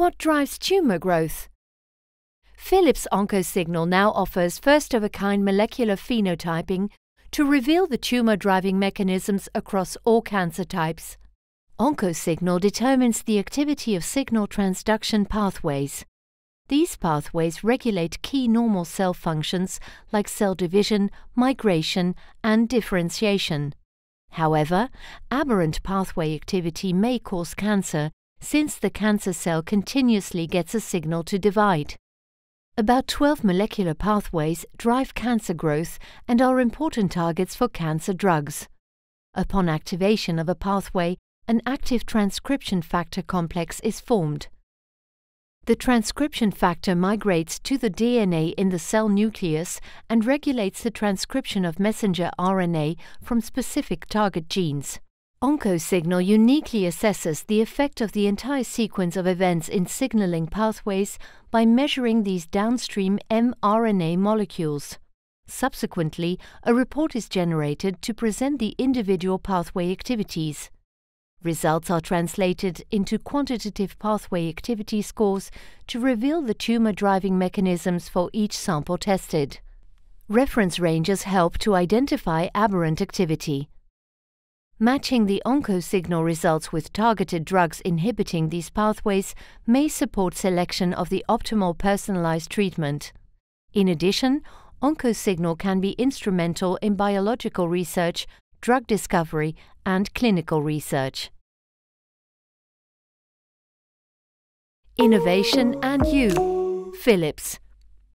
What drives tumor growth? Philips OncoSignal now offers first of a kind molecular phenotyping to reveal the tumor driving mechanisms across all cancer types. OncoSignal determines the activity of signal transduction pathways. These pathways regulate key normal cell functions like cell division, migration, and differentiation. However, aberrant pathway activity may cause cancer since the cancer cell continuously gets a signal to divide. About 12 molecular pathways drive cancer growth and are important targets for cancer drugs. Upon activation of a pathway, an active transcription factor complex is formed. The transcription factor migrates to the DNA in the cell nucleus and regulates the transcription of messenger RNA from specific target genes. OncoSignal uniquely assesses the effect of the entire sequence of events in signaling pathways by measuring these downstream mRNA molecules. Subsequently, a report is generated to present the individual pathway activities. Results are translated into quantitative pathway activity scores to reveal the tumor driving mechanisms for each sample tested. Reference ranges help to identify aberrant activity. Matching the oncosignal results with targeted drugs inhibiting these pathways may support selection of the optimal personalized treatment. In addition, oncosignal can be instrumental in biological research, drug discovery, and clinical research. Innovation and you, Philips.